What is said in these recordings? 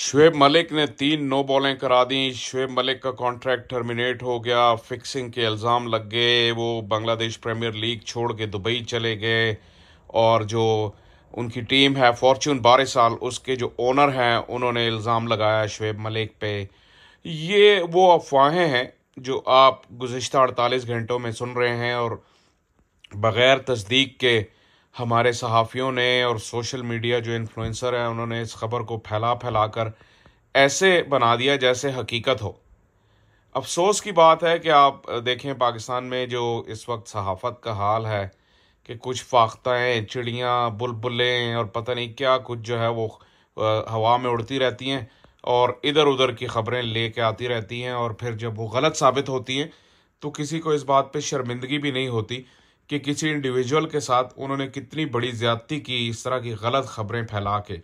शुएब मलिक ने तीन नो बॉलें करा दी शुएब मलिक का कॉन्ट्रैक्ट टर्मिनेट हो गया फिक्सिंग के इल्ज़ाम लग गए वो बांग्लादेश प्रीमियर लीग छोड़ के दुबई चले गए और जो उनकी टीम है फॉर्चून बारह साल उसके जो ओनर हैं उन्होंने इल्ज़ाम लगाया शुएब मलिक पे ये वो अफवाहें हैं जो आप गुज्त अड़तालीस घंटों में सुन रहे हैं और बग़ैर तस्दीक के हमारे सहाफ़ियों ने और सोशल मीडिया जो इन्फ्लुएंसर हैं उन्होंने इस खबर को फैला फैला कर ऐसे बना दिया जैसे हकीकत हो अफसोस की बात है कि आप देखें पाकिस्तान में जो इस वक्त सहाफ़त का हाल है कि कुछ फाख्ताएँ चिड़ियाँ बुलबुलें और पता नहीं क्या कुछ जो है वो हवा में उड़ती रहती हैं और इधर उधर की खबरें ले कर आती रहती हैं और फिर जब वो गलत साबित होती हैं तो किसी को इस बात पर शर्मिंदगी भी नहीं होती कि किसी इंडिविजुअल के साथ उन्होंने कितनी बड़ी ज्यादती की इस तरह की गलत खबरें फैला के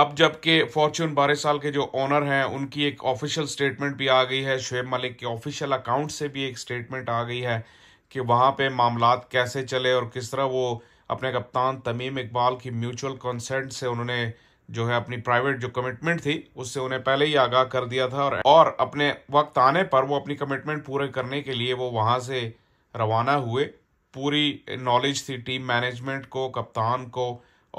अब जबकि फॉर्च्यून बारह साल के जो ऑनर हैं उनकी एक ऑफिशियल स्टेटमेंट भी आ गई है शुएब मलिक के ऑफिशियल अकाउंट से भी एक स्टेटमेंट आ गई है कि वहाँ पे मामला कैसे चले और किस तरह वो अपने कप्तान तमीम इकबाल की म्यूचुअल कंसेंट से उन्होंने जो है अपनी प्राइवेट जो कमिटमेंट थी उससे उन्हें पहले ही आगाह कर दिया था और, और अपने वक्त आने पर वो अपनी कमिटमेंट पूरे करने के लिए वो वहाँ से रवाना हुए पूरी नॉलेज थी टीम मैनेजमेंट को कप्तान को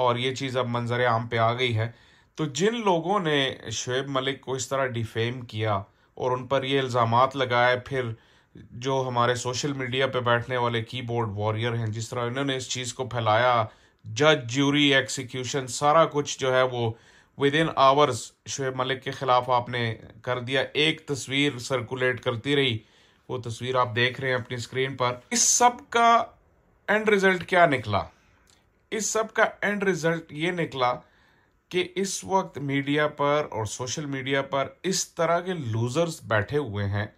और ये चीज़ अब मंजर आम पे आ गई है तो जिन लोगों ने शुएब मलिक को इस तरह डिफेम किया और उन पर ये इल्ज़ाम लगाए फिर जो हमारे सोशल मीडिया पे बैठने वाले कीबोर्ड वॉरियर हैं जिस तरह इन्होंने इस चीज़ को फैलाया जज ज्यूरी एक्सिक्यूशन सारा कुछ जो है वो within hours Shoaib Malik के ख़िलाफ़ आपने कर दिया एक तस्वीर सर्कुलेट करती रही वो तस्वीर आप देख रहे हैं अपनी स्क्रीन पर इस सब का एंड रिजल्ट क्या निकला इस सब का एंड रिजल्ट ये निकला कि इस वक्त मीडिया पर और सोशल मीडिया पर इस तरह के लूजर्स बैठे हुए हैं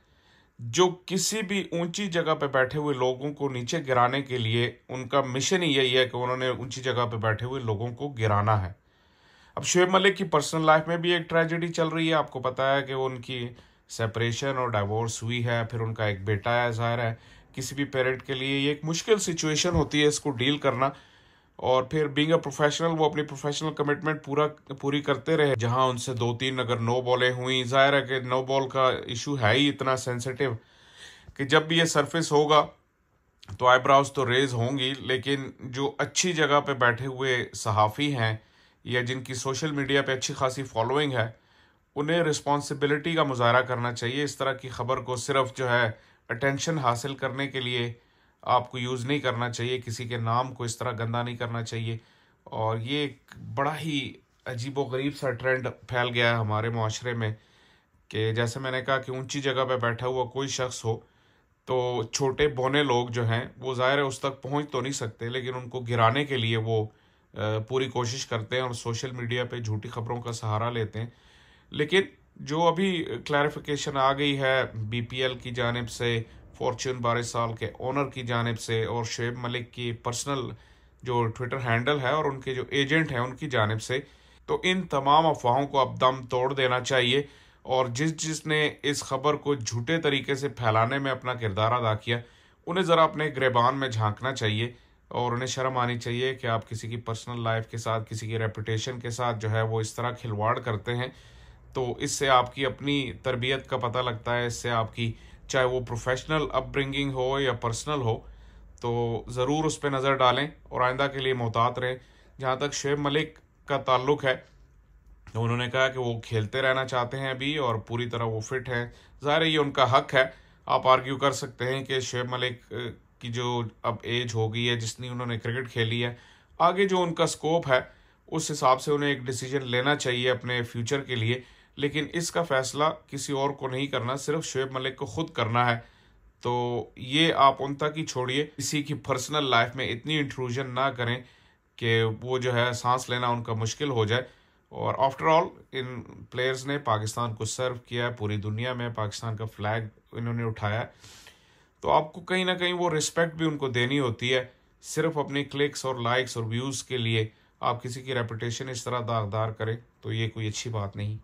जो किसी भी ऊंची जगह पर बैठे हुए लोगों को नीचे गिराने के लिए उनका मिशन ही यही है कि उन्होंने ऊंची जगह पर बैठे हुए लोगों को गिराना है अब शुएब मलिक की पर्सनल लाइफ में भी एक ट्रेजेडी चल रही है आपको पता है कि उनकी सेपरेशन और डाइवोर्स हुई है फिर उनका एक बेटा है ज़ाहिर है किसी भी पेरेंट के लिए ये एक मुश्किल सिचुएशन होती है इसको डील करना और फिर बींग अ प्रोफेशनल वो अपनी प्रोफेशनल कमिटमेंट पूरा पूरी करते रहे जहां उनसे दो तीन अगर नो बॉलें हुई जाहिर है कि नो बॉल का इशू है ही इतना सेंसिटिव कि जब भी ये सरफेस होगा तो आईब्राउज तो रेज होंगी लेकिन जो अच्छी जगह पे बैठे हुए सहाफ़ी हैं या जिनकी सोशल मीडिया पे अच्छी खासी फॉलोइंग है उन्हें रिस्पॉन्सिबिलिटी का मुजाहरा करना चाहिए इस तरह की ख़बर को सिर्फ जो है अटेंशन हासिल करने के लिए आपको यूज़ नहीं करना चाहिए किसी के नाम को इस तरह गंदा नहीं करना चाहिए और ये एक बड़ा ही अजीब गरीब सा ट्रेंड फैल गया है हमारे माशरे में कि जैसे मैंने कहा कि ऊंची जगह पर बैठा हुआ कोई शख्स हो तो छोटे बोने लोग जो हैं वो ज़ाहिर है उस तक पहुंच तो नहीं सकते लेकिन उनको गिराने के लिए वो पूरी कोशिश करते हैं और सोशल मीडिया पे झूठी खबरों का सहारा लेते हैं लेकिन जो अभी क्लैरिफिकेशन आ गई है बीपीएल की जानब से फॉर्च्यून बारह साल के ओनर की जानब से और शेब मलिक की पर्सनल जो ट्विटर हैंडल है और उनके जो एजेंट हैं उनकी जानब से तो इन तमाम अफवाहों को अब दम तोड़ देना चाहिए और जिस जिसने इस खबर को झूठे तरीके से फैलाने में अपना किरदार अदा किया उन्हें ज़रा अपने ग्रेबान में झांकना चाहिए और उन्हें शर्म आनी चाहिए कि आप किसी की पर्सनल लाइफ के साथ किसी की रेपुटेशन के साथ जो है वो इस तरह खिलवाड़ करते हैं तो इससे आपकी अपनी तरबियत का पता लगता है इससे आपकी चाहे वो प्रोफेशनल अपब्रिंगिंग हो या पर्सनल हो तो ज़रूर उस पर नज़र डालें और आइंदा के लिए मोहतात रहें जहाँ तक शेब मलिक का ताल्लुक है तो उन्होंने कहा कि वो खेलते रहना चाहते हैं अभी और पूरी तरह वो फिट हैं ज़ाहिर ये उनका हक है आप आर्ग्यू कर सकते हैं कि शेब मलिक की जो अब एज हो गई है जिसनी उन्होंने क्रिकेट खेली है आगे जो उनका स्कोप है उस हिसाब से उन्हें एक डिसीजन लेना चाहिए अपने फ्यूचर के लिए लेकिन इसका फैसला किसी और को नहीं करना सिर्फ शुएब मलिक को खुद करना है तो ये आप उन तक ही छोड़िए किसी की पर्सनल लाइफ में इतनी इंट्रूजन ना करें कि वो जो है सांस लेना उनका मुश्किल हो जाए और आफ्टर ऑल इन प्लेयर्स ने पाकिस्तान को सर्व किया है पूरी दुनिया में पाकिस्तान का फ्लैग इन्होंने उठाया है तो आपको कहीं ना कहीं वो रिस्पेक्ट भी उनको देनी होती है सिर्फ अपने क्लिक्स और लाइक्स और व्यूज़ के लिए आप किसी की रेपुटेशन इस तरह दागदार करें तो ये कोई अच्छी बात नहीं